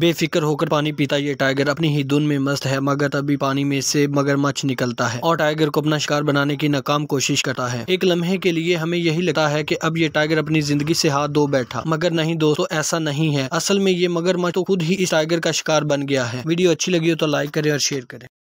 बेफिक्र होकर पानी पीता ये टाइगर अपनी ही धुन में मस्त है मगर तभी पानी में से मगरमच्छ निकलता है और टाइगर को अपना शिकार बनाने की नाकाम कोशिश करता है एक लम्हे के लिए हमें यही लगता है कि अब ये टाइगर अपनी जिंदगी से हाथ धो बैठा मगर नहीं दोस्तों ऐसा नहीं है असल में ये मगरमच्छ तो खुद ही इस टाइगर का शिकार बन गया है वीडियो अच्छी लगी हो तो लाइक करे और शेयर करें